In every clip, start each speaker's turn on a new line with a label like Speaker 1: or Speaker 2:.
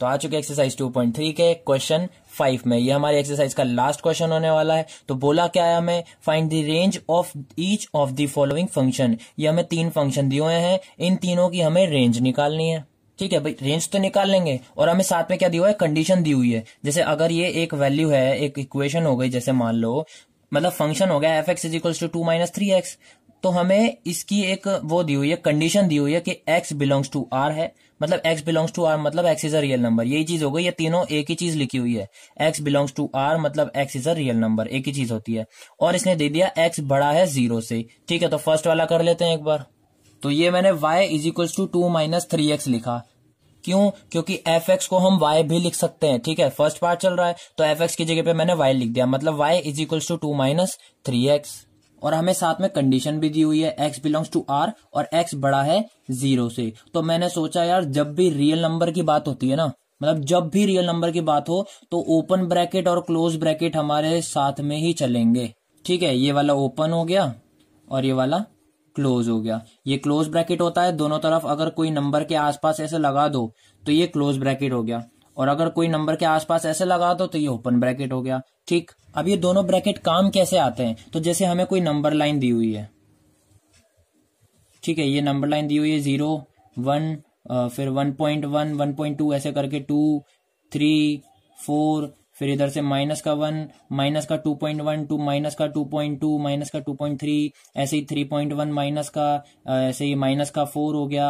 Speaker 1: तो आ चुके एक्सरसाइज टू पॉइंट थ्री के क्वेश्चन फाइव में ये हमारी एक्सरसाइज का लास्ट क्वेश्चन होने वाला है तो बोला क्या है हमें find the range of each of the following function ये हमें तीन फंक्शन दिए हुए हैं इन तीनों की हमें रेंज निकालनी है ठीक है भाई रेंज तो निकाल लेंगे और हमें साथ में क्या दिया हुआ है कंडीशन दी हुई है जैसे अगर ये एक वैल्यू है एक इक्वेशन हो गई जैसे मान लो मतलब फंक्शन हो गया f x is equals to two minus three x तो हमें इसकी एक वो दी हुई है कंडीशन दी हुई है कि एक्स बिलोंग्स टू आर है मतलब एक्स बिलोंग्स टू आर मतलब x is a real number यही चीज हो गई ये तीनों एक ही चीज लिखी हुई है एक्स बिलोंग्स टू आर मतलब x is a real number एक ही चीज होती है और इसने दे दिया एक्स बड़ा है जीरो से ठीक है तो फर्स्ट वाला कर लेते हैं एक बार तो ये मैंने y is equals to two minus three x लिखा क्यों क्योंकि एफ एक्स को हम वाई भी लिख सकते हैं ठीक है फर्स्ट पार्ट चल रहा है तो एफ एक्स की जगह पे मैंने वाई लिख दिया मतलब y is equals to two minus three x और हमें साथ में कंडीशन भी दी हुई है एक्स बिलोंग्स टू आर और एक्स बड़ा है जीरो से तो मैंने सोचा यार जब भी रियल नंबर की बात होती है ना मतलब जब भी रियल नंबर की बात हो तो ओपन ब्रैकेट और क्लोज ब्रैकेट हमारे साथ में ही चलेंगे ठीक है ये वाला ओपन हो गया और ये वाला क्लोज हो गया ये क्लोज ब्रैकेट होता है दोनों तरफ अगर कोई नंबर के आसपास ऐसे लगा दो तो ये क्लोज ब्रैकेट हो गया और अगर कोई नंबर के आसपास ऐसे लगा दो तो ये ओपन ब्रैकेट हो गया ठीक अब ये दोनों ब्रैकेट काम कैसे आते हैं तो जैसे हमें कोई नंबर लाइन दी हुई है ठीक है ये नंबर लाइन दी हुई है जीरो वन फिर one point one one point two ऐसे करके टू थ्री फोर फिर इधर से माइनस का वन माइनस का two point one two minus का टू पॉइंट टू माइनस का टू पॉइंट थ्री ऐसे ही थ्री पॉइंट वन माइनस का ऐसे ही माइनस का फोर हो गया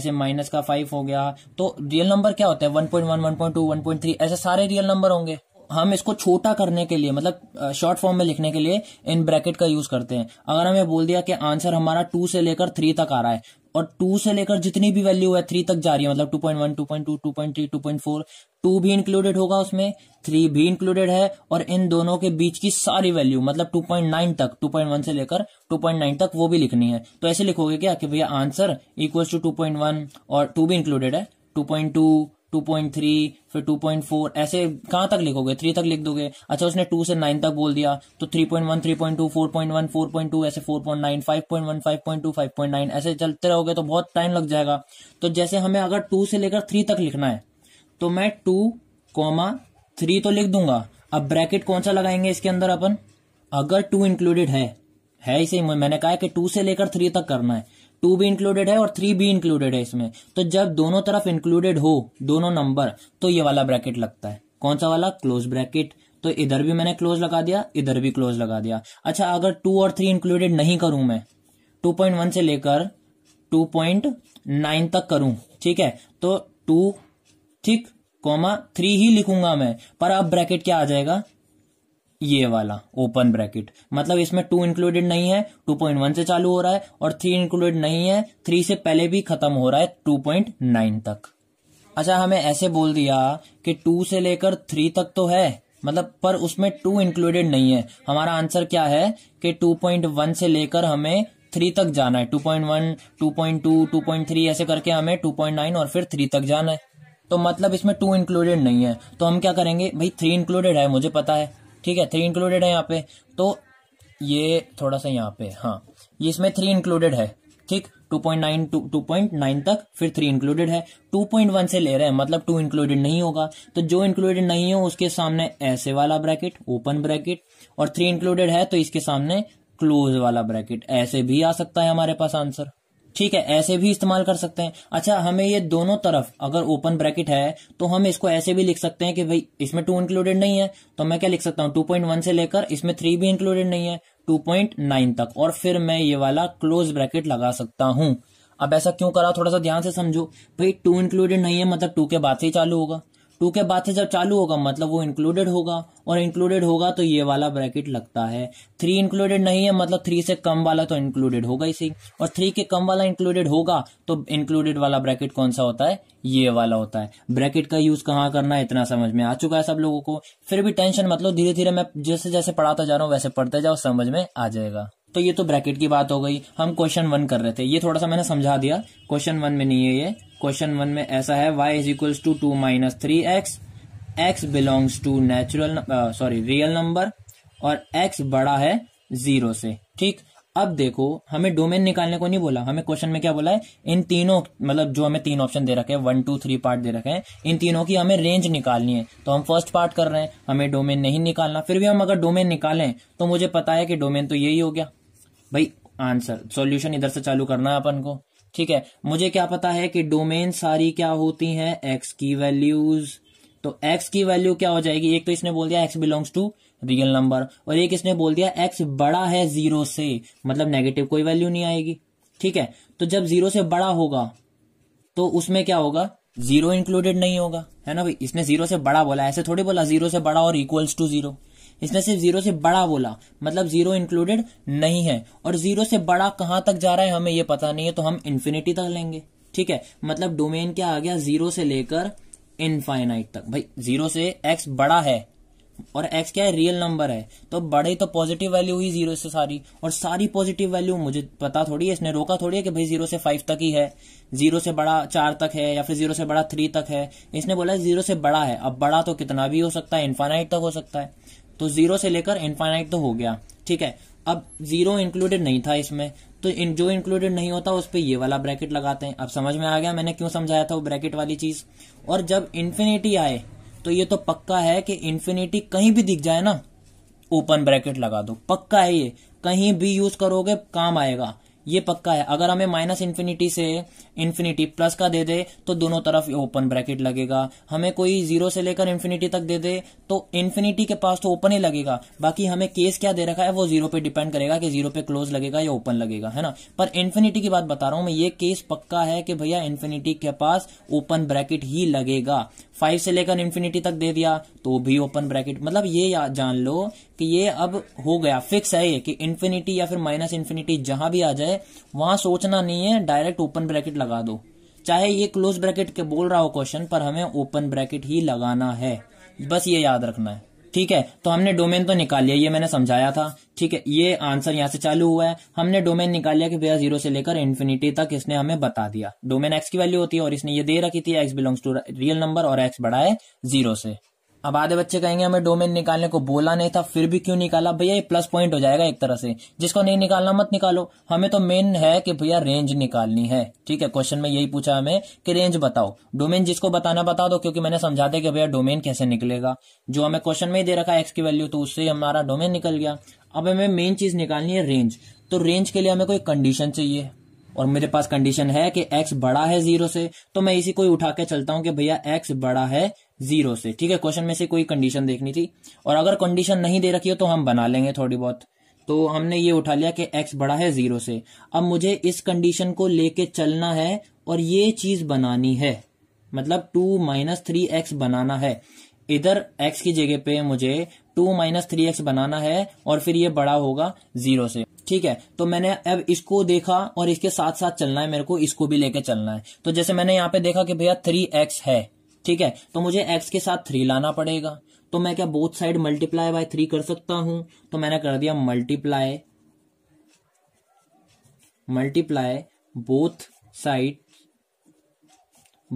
Speaker 1: ऐसे माइनस का फाइव हो गया तो रियल नंबर क्या होता है one point one one point two one point three ऐसे सारे रियल नंबर होंगे हम इसको छोटा करने के लिए मतलब शॉर्ट फॉर्म में लिखने के लिए इन ब्रैकेट का यूज करते हैं अगर हमें बोल दिया कि आंसर हमारा टू से लेकर थ्री तक आ रहा है और टू से लेकर जितनी भी वैल्यू है थ्री तक जा रही है मतलब two point one two point two two point three two point four two भी इंक्लूडेड होगा उसमें थ्री भी इंक्लूडेड है और इन दोनों के बीच की सारी वैल्यू मतलब टू पॉइंट नाइन तक टू पॉइंट वन से लेकर टू पॉइंट नाइन तक वो भी लिखनी है तो ऐसे लिखोगे क्या कि भैया answer equals to two point one और टू भी इंक्लूडेड है two point two two point three फिर टू पॉइंट फोर ऐसे कहां तक लिखोगे थ्री तक लिख दोगे अच्छा उसने टू से नाइन तक बोल दिया तो three point one three point two four point one four point two ऐसे four point nine five point one five point two five point nine ऐसे चलते रहोगे तो बहुत टाइम लग जाएगा तो जैसे हमें अगर टू से लेकर थ्री तक लिखना है तो मैं टू कॉमा थ्री तो लिख दूंगा अब ब्रैकेट कौन सा लगाएंगे इसके अंदर अपन अगर टू इंक्लूडेड है है इसे मैंने कहा है कि टू से लेकर थ्री तक करना है टू भी इंक्लूडेड है और थ्री भी इंक्लूडेड है इसमें तो जब दोनों तरफ इंक्लूडेड हो दोनों नंबर तो ये वाला ब्रैकेट लगता है कौन सा वाला क्लोज ब्रैकेट तो इधर भी मैंने क्लोज लगा दिया इधर भी क्लोज लगा दिया अच्छा अगर टू और थ्री इंक्लूडेड नहीं करूं मैं वन से लेकर नाइन तक करूं ठीक है तो टू ठीक कॉमा थ्री ही लिखूंगा मैं पर अब ब्रैकेट क्या आ जाएगा ये वाला ओपन ब्रैकेट मतलब इसमें टू इंक्लूडेड नहीं है टू पॉइंट वन से चालू हो रहा है और थ्री इंक्लूडेड नहीं है थ्री से पहले भी खत्म हो रहा है टू पॉइंट नाइन तक अच्छा हमें ऐसे बोल दिया कि टू से लेकर थ्री तक तो है मतलब पर उसमें टू इंक्लूडेड नहीं है हमारा आंसर क्या है कि टू पॉइंट वन से लेकर हमें थ्री तक जाना है two point one two point two two point three ऐसे करके हमें टू पॉइंट नाइन और फिर थ्री तक जाना है तो मतलब इसमें टू इंक्लूडेड नहीं है तो हम क्या करेंगे भाई थ्री इंक्लूडेड है मुझे पता है ठीक है थ्री इंक्लूडेड है यहाँ पे तो ये थोड़ा सा यहाँ पे हाँ ये इसमें थ्री इंक्लूडेड है ठीक 2.9 टू 2.9 तक फिर थ्री इंक्लूडेड है 2.1 से ले रहे हैं मतलब टू इंक्लूडेड नहीं होगा तो जो इंक्लूडेड नहीं हो उसके सामने ऐसे वाला ब्रैकेट ओपन ब्रैकेट और थ्री इंक्लूडेड है तो इसके सामने क्लोज वाला ब्रैकेट ऐसे भी आ सकता है हमारे पास आंसर ठीक है ऐसे भी इस्तेमाल कर सकते हैं अच्छा हमें ये दोनों तरफ अगर ओपन ब्रैकेट है तो हम इसको ऐसे भी लिख सकते हैं कि भाई इसमें टू इंक्लूडेड नहीं है तो मैं क्या लिख सकता हूं 2.1 से लेकर इसमें थ्री भी इंक्लूडेड नहीं है 2.9 तक और फिर मैं ये वाला क्लोज ब्रैकेट लगा सकता हूं अब ऐसा क्यों करा थोड़ा सा ध्यान से समझो भाई टू इंक्लूडेड नहीं है मतलब टू के बाद से ही चालू होगा टू के बाद से जब चालू होगा मतलब वो इंक्लूडेड होगा और इंक्लूडेड होगा तो ये वाला ब्रैकेट लगता है थ्री इंक्लूडेड नहीं है मतलब थ्री से कम वाला तो इंक्लूडेड होगा इसी और थ्री के कम वाला इंक्लूडेड होगा तो इंक्लूडेड वाला ब्रैकेट कौन सा होता है ये वाला होता है ब्रैकेट का यूज कहाँ करना है इतना समझ में आ चुका है सब लोगों को फिर भी टेंशन मतलब धीरे धीरे मैं जैसे जैसे पढ़ाता जा रहा हूँ वैसे पढ़ते जाओ समझ में आ जाएगा तो ये तो ब्रैकेट की बात हो गई हम क्वेश्चन वन कर रहे थे ये थोड़ा सा मैंने समझा दिया क्वेश्चन वन में नहीं है ये क्वेश्चन वन में ऐसा है y is equals to two minus three x x belongs to natural sorry real number और एक्स बड़ा है जीरो से ठीक अब देखो हमें डोमेन निकालने को नहीं बोला हमें क्वेश्चन में क्या बोला है इन तीनों मतलब जो हमें तीन ऑप्शन दे रखे हैं वन टू थ्री पार्ट दे रखे हैं इन तीनों की हमें रेंज निकालनी है तो हम फर्स्ट पार्ट कर रहे हैं हमें डोमेन नहीं निकालना फिर भी हम अगर डोमेन निकालें तो मुझे पता है कि डोमेन तो यही हो गया भाई आंसर सॉल्यूशन इधर से चालू करना है अपन को ठीक है मुझे क्या पता है कि डोमेन सारी क्या होती हैं एक्स की वैल्यूज तो एक्स की वैल्यू क्या हो जाएगी एक तो इसने बोल दिया x belongs to real number और एक इसने बोल दिया एक्स बड़ा है जीरो से मतलब नेगेटिव कोई वैल्यू नहीं आएगी ठीक है तो जब जीरो से बड़ा होगा तो उसमें क्या होगा जीरो इंक्लूडेड नहीं होगा है ना भाई इसने जीरो से बड़ा बोला ऐसे थोड़ी बोला जीरो से बड़ा और इक्वल्स टू जीरो इसने सिर्फ जीरो से बड़ा बोला मतलब जीरो इंक्लूडेड नहीं है और जीरो से बड़ा कहां तक जा रहा है हमें यह पता नहीं है तो हम इन्फिनिटी तक लेंगे ठीक है मतलब डोमेन क्या आ गया जीरो से लेकर इनफाइनाइट तक भाई जीरो से एक्स बड़ा है और एक्स क्या है रियल नंबर है तो बड़े तो पॉजिटिव वैल्यू हुई जीरो से सारी और सारी पॉजिटिव वैल्यू मुझे पता थोड़ी है इसने रोका थोड़ी है कि भाई जीरो से फाइव तक ही है जीरो से बड़ा चार तक है या फिर जीरो से बड़ा थ्री तक है इसने बोला जीरो से बड़ा है अब बड़ा तो कितना भी हो सकता है इन्फाइनाइट तक हो सकता है तो जीरो से लेकर इनफाइनाइट तो हो गया ठीक है अब जीरो इंक्लूडेड नहीं था इसमें तो इन जो इंक्लूडेड नहीं होता उस पर ये वाला ब्रैकेट लगाते हैं अब समझ में आ गया मैंने क्यों समझाया था वो ब्रैकेट वाली चीज और जब इन्फिनिटी आए तो ये तो पक्का है कि इन्फिनिटी कहीं भी दिख जाए ना ओपन ब्रैकेट लगा दो पक्का है ये कहीं भी यूज करोगे काम आएगा ये पक्का है अगर हमें माइनस इन्फिनिटी से इन्फिनिटी प्लस का दे दे तो दोनों तरफ ओपन ब्रैकेट लगेगा हमें कोई जीरो से लेकर इन्फिनिटी तक दे दे तो इन्फिनिटी के पास तो ओपन ही लगेगा बाकी हमें केस क्या दे रखा है वो जीरो पे डिपेंड करेगा कि जीरो पे क्लोज लगेगा या ओपन लगेगा है ना पर इन्फिनिटी की बात बता रहा हूं मैं ये केस पक्का है कि भैया इन्फिनिटी के पास ओपन ब्रैकेट ही लगेगा फाइव से लेकर इन्फिनिटी तक दे दिया तो भी ओपन ब्रैकेट मतलब ये जान लो कि ये अब हो गया फिक्स है ये कि इन्फिनिटी या फिर माइनस इन्फिनिटी जहां भी आ जाए वहां सोचना नहीं है डायरेक्ट ओपन ब्रैकेट लगा दो चाहे ये क्लोज ब्रैकेट के बोल रहा हो क्वेश्चन पर हमें ओपन ब्रैकेट ही लगाना है बस ये याद रखना है ठीक है तो हमने डोमेन तो निकाल लिया ये मैंने समझाया था ठीक है ये आंसर यहाँ से चालू हुआ है हमने डोमेन निकाल लिया कि भैया जीरो से लेकर इन्फिनिटी तक इसने हमें बता दिया डोमेन एक्स की वैल्यू होती है और इसने ये दे रखी थी x belongs to real number और एक्स बढ़ाए है जीरो से अब आधे बच्चे कहेंगे हमें डोमेन निकालने को बोला नहीं था फिर भी क्यों निकाला भैया ये प्लस पॉइंट हो जाएगा एक तरह से जिसको नहीं निकालना मत निकालो हमें तो मेन है कि भैया रेंज निकालनी है ठीक है क्वेश्चन में यही पूछा हमें कि रेंज बताओ डोमेन जिसको बताना बता दो क्योंकि मैंने समझा दिया कि भैया डोमेन कैसे निकलेगा जो हमें क्वेश्चन में ही दे रखा है एक्स की वैल्यू तो उससे हमारा डोमेन निकल गया अब हमें मेन चीज निकालनी है रेंज तो रेंज के लिए हमें कोई कंडीशन चाहिए और मेरे पास कंडीशन है कि x बड़ा है जीरो से तो मैं इसी को उठा के चलता हूं कि भैया x बड़ा है जीरो से ठीक है क्वेश्चन में से कोई कंडीशन देखनी थी और अगर कंडीशन नहीं दे रखी हो तो हम बना लेंगे थोड़ी बहुत तो हमने ये उठा लिया कि एक्स बड़ा है जीरो से अब मुझे इस कंडीशन को लेके चलना है और ये चीज बनानी है मतलब टू माइनस थ्री एक्स बनाना है इधर एक्स की जगह पे मुझे टू माइनस थ्री एक्स बनाना है और फिर ये बड़ा होगा जीरो से ठीक है तो मैंने अब इसको देखा और इसके साथ साथ चलना है मेरे को इसको भी लेके चलना है तो जैसे मैंने यहाँ पे देखा कि भैया थ्री एक्स है ठीक है तो मुझे एक्स के साथ थ्री लाना पड़ेगा तो मैं क्या both side multiply by three कर सकता हूं तो मैंने कर दिया multiply multiply both side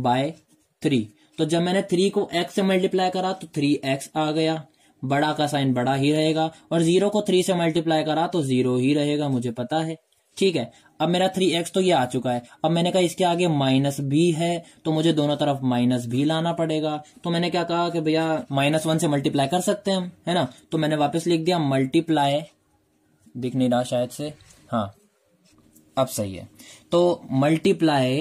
Speaker 1: by three तो जब मैंने थ्री को एक्स से मल्टीप्लाई करा तो थ्री एक्स आ गया बड़ा का साइन बड़ा ही रहेगा और जीरो को थ्री से मल्टीप्लाई करा तो जीरो ही रहेगा मुझे पता है ठीक है अब मेरा थ्री एक्स तो ये आ चुका है अब मैंने कहा इसके आगे माइनस भी है तो मुझे दोनों तरफ माइनस भी लाना पड़ेगा तो मैंने क्या कहा कि भैया माइनस वन से मल्टीप्लाई कर सकते हैं हम है ना तो मैंने वापस लिख दिया मल्टीप्लाई दिख नहीं रहा शायद से हाँ अब सही है तो मल्टीप्लाई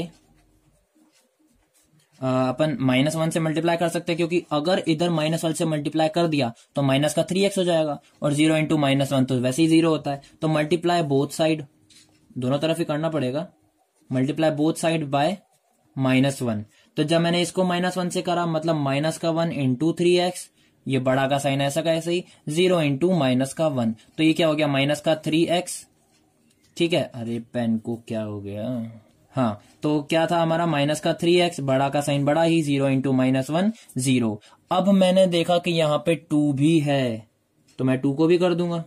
Speaker 1: अपन माइनस वन से मल्टीप्लाई कर सकते हैं क्योंकि अगर इधर माइनस वन से मल्टीप्लाई कर दिया तो माइनस का थ्री एक्स हो जाएगा और जीरो इंटू माइनस वन तो वैसे ही जीरो होता है तो मल्टीप्लाई बोथ साइड दोनों तरफ ही करना पड़ेगा multiply both side by minus one तो जब मैंने इसको माइनस वन से करा मतलब माइनस का वन इंटू थ्री एक्स ये बड़ा का साइन ऐसा का ऐसे ही जीरो इंटू माइनस का वन तो ये क्या हो गया माइनस का थ्री एक्स ठीक है अरे पेन को क्या हो गया हाँ तो क्या था हमारा माइनस का थ्री एक्स बड़ा का साइन बड़ा ही zero into minus one zero अब मैंने देखा कि यहाँ पे टू भी है तो मैं टू को भी कर दूंगा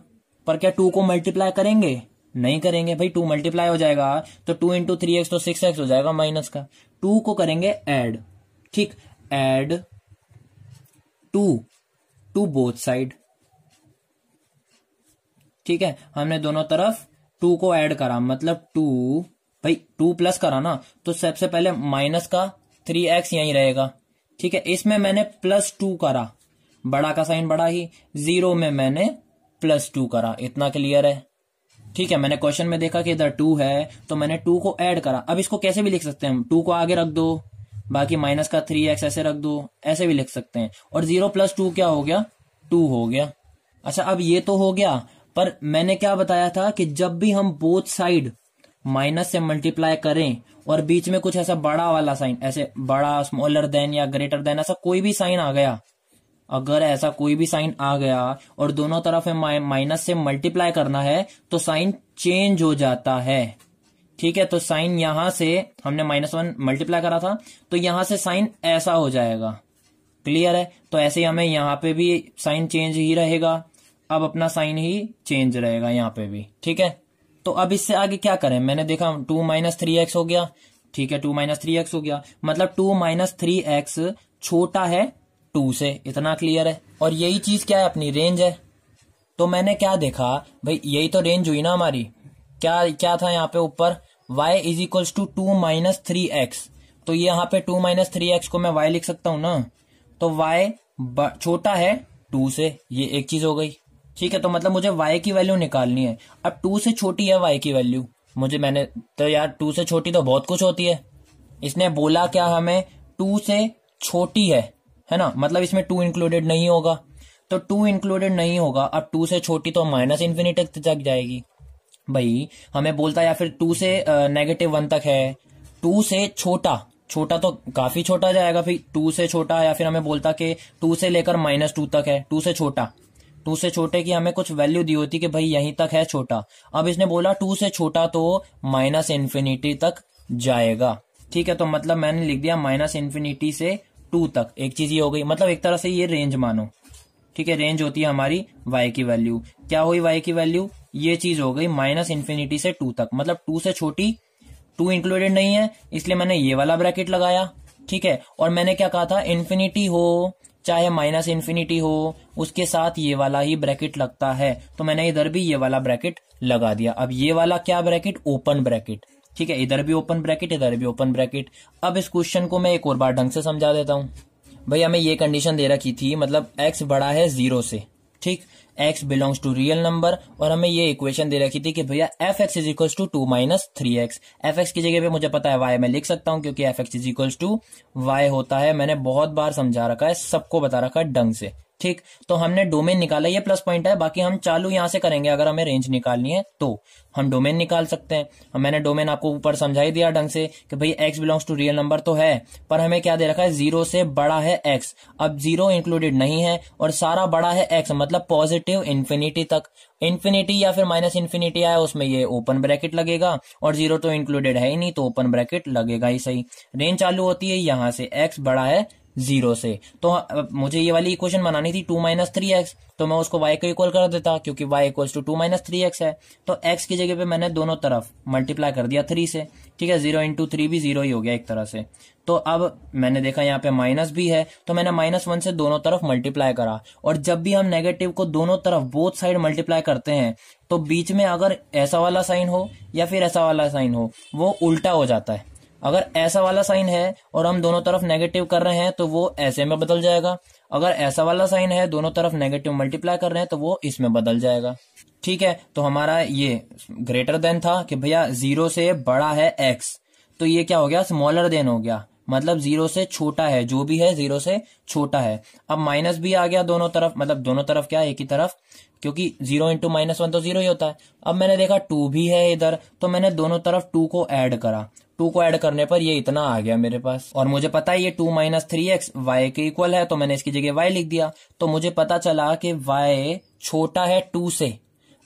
Speaker 1: पर क्या टू को मल्टीप्लाई करेंगे नहीं करेंगे भाई टू मल्टीप्लाई हो जाएगा तो टू इंटू थ्री एक्स तो सिक्स एक्स हो जाएगा माइनस का टू को करेंगे एड ठीक add two to both side ठीक है हमने दोनों तरफ टू को एड करा मतलब टू भाई टू प्लस करा ना तो सबसे पहले माइनस का थ्री एक्स यही रहेगा ठीक है इसमें मैंने प्लस टू करा बड़ा का साइन बड़ा ही जीरो में मैंने प्लस टू करा इतना क्लियर है ठीक है मैंने क्वेश्चन में देखा कि इधर टू है तो मैंने टू को ऐड करा अब इसको कैसे भी लिख सकते हैं हम टू को आगे रख दो बाकी माइनस का थ्री एक्स ऐसे रख दो ऐसे भी लिख सकते हैं और जीरो प्लस टू क्या हो गया टू हो गया अच्छा अब ये तो हो गया पर मैंने क्या बताया था कि जब भी हम बोथ साइड माइनस से मल्टीप्लाई करें और बीच में कुछ ऐसा बड़ा वाला साइन ऐसे बड़ा स्मॉलर देन या ग्रेटर देन ऐसा कोई भी साइन आ गया अगर ऐसा कोई भी साइन आ गया और दोनों तरफ माइनस से मल्टीप्लाई करना है तो साइन चेंज हो जाता है ठीक है तो साइन यहां से हमने माइनस वन मल्टीप्लाई करा था तो यहां से साइन ऐसा हो जाएगा क्लियर है तो ऐसे ही हमें यहां पे भी साइन चेंज ही रहेगा अब अपना साइन ही चेंज रहेगा यहां पे भी ठीक है तो अब इससे आगे क्या करें मैंने देखा टू माइनस थ्री एक्स हो गया ठीक है टू माइनस थ्री एक्स हो गया मतलब टू माइनस थ्री एक्स छोटा है टू से इतना क्लियर है और यही चीज क्या है अपनी रेंज है तो मैंने क्या देखा भाई यही तो रेंज हुई ना हमारी क्या क्या था यहाँ पे ऊपर y is equals to two minus three x तो ये यहाँ पे टू माइनस थ्री एक्स को मैं y लिख सकता हूं ना तो y छोटा है टू से ये एक चीज हो गई ठीक है तो मतलब मुझे y की वैल्यू निकालनी है अब टू से छोटी है y की वैल्यू मुझे मैंने तो यार टू से छोटी तो बहुत कुछ होती है इसने बोला क्या हमें टू से छोटी है है ना मतलब इसमें टू इंक्लूडेड नहीं होगा तो टू इंक्लूडेड नहीं होगा अब टू से छोटी तो माइनस इन्फिनिटी तक जाएगी भाई हमें बोलता या फिर टू से नेगेटिव वन तक है टू से छोटा छोटा तो काफी छोटा जाएगा फिर टू से छोटा या फिर हमें बोलता कि टू से लेकर माइनस टू तक है टू से छोटा टू से छोटे की हमें कुछ वैल्यू दी होती कि भाई यहीं तक है छोटा अब इसने बोला टू से छोटा तो माइनस इन्फिनिटी तक जाएगा ठीक है तो मतलब मैंने लिख दिया माइनस इन्फिनिटी से टू तक एक चीज ये हो गई मतलब एक तरह से ये रेंज मानो ठीक है रेंज होती है हमारी वाई की वैल्यू क्या हुई वाई की वैल्यू ये चीज हो गई माइनस इन्फिनिटी से टू तक मतलब टू से छोटी टू इंक्लूडेड नहीं है इसलिए मैंने ये वाला ब्रैकेट लगाया ठीक है और मैंने क्या कहा था इन्फिनिटी हो चाहे माइनस इन्फिनिटी हो उसके साथ ये वाला ही ब्रैकेट लगता है तो मैंने इधर भी ये वाला ब्रैकेट लगा दिया अब ये वाला क्या ब्रैकेट ओपन ब्रैकेट ठीक है इधर भी ओपन ब्रैकेट इधर भी ओपन ब्रैकेट अब इस क्वेश्चन को मैं एक और बार ढंग से समझा देता हूं भाई हमें ये कंडीशन दे रखी थी मतलब एक्स बड़ा है जीरो से ठीक x belongs to real number और हमें ये इक्वेशन दे रखी थी कि भैया f x is equal to two minus three x f x की जगह पे मुझे पता है वाई मैं लिख सकता हूं क्योंकि f x is equal to y होता है मैंने बहुत बार समझा रखा है सबको बता रखा है ढंग से ठीक तो हमने डोमेन निकाला ये प्लस पॉइंट है बाकी हम चालू यहां से करेंगे अगर हमें रेंज निकालनी है तो हम डोमेन निकाल सकते हैं मैंने डोमेन आपको ऊपर समझाई दिया ढंग से कि भाई x belongs to real number तो है पर हमें क्या दे रखा है जीरो से बड़ा है एक्स अब जीरो इंक्लूडेड नहीं है और सारा बड़ा है एक्स मतलब पॉजिटिव इन्फिनिटी तक इन्फिनिटी या फिर माइनस इन्फिनिटी आया उसमें ये ओपन ब्रैकेट लगेगा और जीरो तो इंक्लूडेड है ही नहीं तो ओपन ब्रैकेट लगेगा ही सही रेंज चालू होती है यहां से एक्स बड़ा है जीरो से तो मुझे ये वाली इक्वेशन बनानी थी टू माइनस थ्री एक्स तो मैं उसको वाई को इक्वल कर देता क्योंकि y equal to two minus three x है तो एक्स की जगह पे मैंने दोनों तरफ मल्टीप्लाई कर दिया थ्री से ठीक है जीरो इंटू थ्री भी जीरो ही हो गया एक तरह से तो अब मैंने देखा यहाँ पे माइनस भी है तो मैंने माइनस वन से दोनों तरफ मल्टीप्लाई करा और जब भी हम नेगेटिव को दोनों तरफ बोथ साइड मल्टीप्लाई करते हैं तो बीच में अगर ऐसा वाला साइन हो या फिर ऐसा वाला साइन हो वो उल्टा हो जाता है अगर ऐसा वाला साइन है और हम दोनों तरफ नेगेटिव कर रहे हैं तो वो ऐसे में बदल जाएगा अगर ऐसा वाला साइन है दोनों तरफ नेगेटिव मल्टीप्लाई कर रहे हैं तो वो इसमें बदल जाएगा ठीक है तो हमारा ये ग्रेटर देन था कि भैया जीरो से बड़ा है एक्स तो ये क्या हो गया स्मॉलर देन हो गया मतलब जीरो से छोटा है जो भी है जीरो से छोटा है अब माइनस भी आ गया दोनों तरफ मतलब दोनों तरफ क्या एक ही तरफ क्योंकि जीरो इंटू माइनस वन तो जीरो ही होता है अब मैंने देखा टू भी है इधर तो मैंने दोनों तरफ टू को ऐड करा टू को ऐड करने पर ये इतना आ गया मेरे पास और मुझे पता है ये two minus three x y के इक्वल है तो मैंने इसकी जगह वाई लिख दिया तो मुझे पता चला कि वाई छोटा है टू से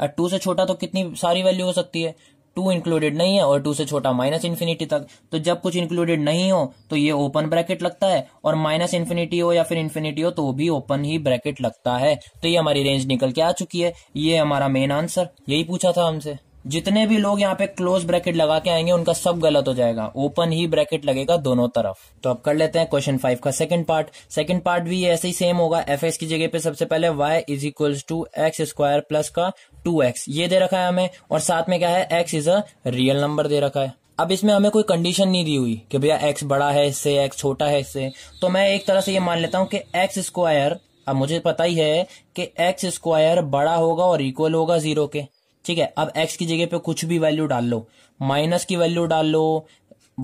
Speaker 1: और टू से छोटा तो कितनी सारी वैल्यू हो सकती है टू इंक्लूडेड नहीं है और टू से छोटा माइनस इन्फिनिटी तक तो जब कुछ इंक्लूडेड नहीं हो तो ये ओपन ब्रैकेट लगता है और माइनस इन्फिनिटी हो या फिर इन्फिनिटी हो तो भी ओपन ही ब्रैकेट लगता है तो ये हमारी रेंज निकल के आ चुकी है ये हमारा मेन आंसर यही पूछा था हमसे जितने भी लोग यहाँ पे क्लोज ब्रैकेट लगा के आएंगे उनका सब गलत हो जाएगा ओपन ही ब्रैकेट लगेगा दोनों तरफ तो अब कर लेते हैं क्वेश्चन फाइव का सेकंड पार्ट सेकंड पार्ट भी ऐसे ही सेम होगा एफ एक्स की जगह पे सबसे पहले y is equal to x square plus का टू एक्स ये दे रखा है हमें और साथ में क्या है x is a real number दे रखा है अब इसमें हमें कोई कंडीशन नहीं दी हुई कि भैया एक्स बड़ा है इससे एक्स छोटा है इससे तो मैं एक तरह से ये मान लेता हूँ कि एक्स स्क्वायर अब मुझे पता ही है कि एक्स स्क्वायर बड़ा होगा और इक्वल होगा जीरो के ठीक है अब एक्स की जगह पे कुछ भी वैल्यू डाल लो माइनस की वैल्यू डाल लो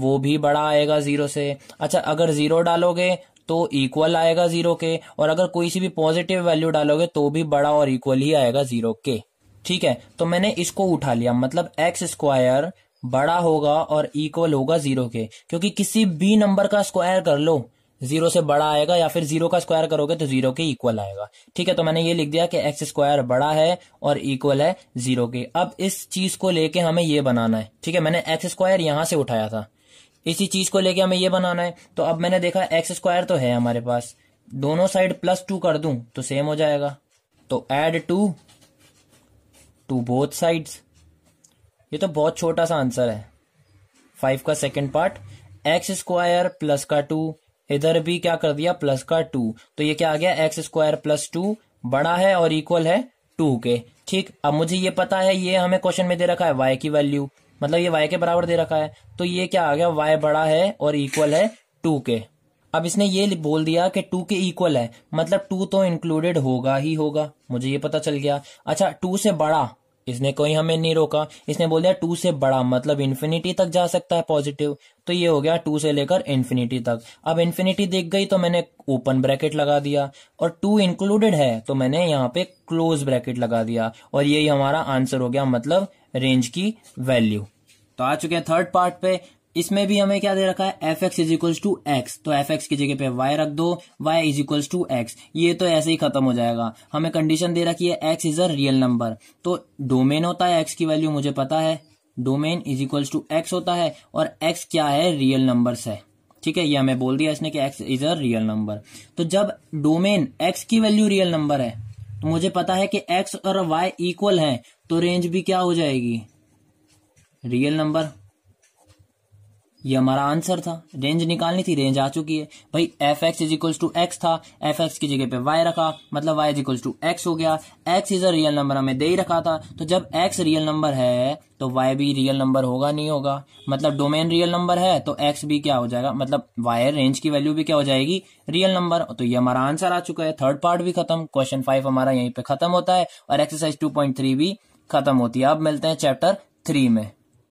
Speaker 1: वो भी बड़ा आएगा जीरो से अच्छा अगर जीरो डालोगे तो इक्वल आएगा जीरो के और अगर कोई सी भी पॉजिटिव वैल्यू डालोगे तो भी बड़ा और इक्वल ही आएगा जीरो के ठीक है तो मैंने इसको उठा लिया मतलब एक्स स्क्वायर बड़ा होगा और इक्वल होगा जीरो के क्योंकि किसी भी नंबर का स्क्वायर कर लो जीरो से बड़ा आएगा या फिर जीरो का स्क्वायर करोगे तो जीरो के इक्वल आएगा ठीक है तो मैंने ये लिख दिया कि एक्स स्क्वायर बड़ा है और इक्वल है जीरो के अब इस चीज को लेके हमें ये बनाना है ठीक है मैंने एक्स स्क्वायर यहां से उठाया था इसी चीज को लेके हमें ये बनाना है तो अब मैंने देखा एक्स स्क्वायर तो है हमारे पास दोनों साइड प्लस टू कर दू तो सेम हो जाएगा तो add two to both side ये तो बहुत छोटा सा आंसर है फाइव का second part x square plus का टू इधर भी क्या कर दिया प्लस का टू तो ये क्या आ गया एक्स स्क्वायर प्लस टू बड़ा है और इक्वल है टू के ठीक अब मुझे ये पता है ये हमें क्वेश्चन में दे रखा है वाई की वैल्यू मतलब ये वाई के बराबर दे रखा है तो ये क्या आ गया वाई बड़ा है और इक्वल है टू के अब इसने ये बोल दिया कि टू के इक्वल है मतलब टू तो इंक्लूडेड होगा ही होगा मुझे ये पता चल गया अच्छा टू से बड़ा इसने कोई हमें नहीं रोका इसने बोल दिया टू से बड़ा मतलब इन्फिनिटी तक जा सकता है पॉजिटिव तो ये हो गया टू से लेकर इन्फिनिटी तक अब इन्फिनिटी दिख गई तो मैंने ओपन ब्रैकेट लगा दिया और टू इंक्लूडेड है तो मैंने यहाँ पे क्लोज ब्रैकेट लगा दिया और यही हमारा आंसर हो गया मतलब रेंज की वैल्यू तो आ चुके हैं थर्ड पार्ट पे इसमें भी हमें क्या दे रखा है f x is equals to x तो एफ एक्स की जगह पे वाई रख दो y is equals to x ये तो ऐसे ही खत्म हो जाएगा हमें कंडीशन दे रखी है x is a real number तो डोमेन होता है एक्स की वैल्यू मुझे पता है domain is equals to x होता है और एक्स क्या है रियल नंबर है ठीक है ये हमें बोल दिया इसने कि x is a real number तो जब डोमेन एक्स की वैल्यू रियल नंबर है तो मुझे पता है कि एक्स और वाई इक्वल है तो रेंज भी क्या हो जाएगी रियल नंबर ये हमारा आंसर था रेंज निकालनी थी रेंज आ चुकी है भाई f x is equals to x था एफ एक्स की जगह पे वाई रखा मतलब y is equals to x हो गया x is a real number हमें दे ही रखा था तो जब एक्स रियल नंबर है तो वाई भी रियल नंबर होगा नहीं होगा मतलब डोमेन रियल नंबर है तो एक्स भी क्या हो जाएगा मतलब वाई रेंज की वैल्यू भी क्या हो जाएगी रियल नंबर तो ये हमारा आंसर आ चुका है थर्ड पार्ट भी खत्म क्वेश्चन फाइव हमारा यहीं पे खत्म होता है और एक्सरसाइज टू पॉइंट थ्री भी खत्म होती है अब मिलते हैं चैप्टर थ्री में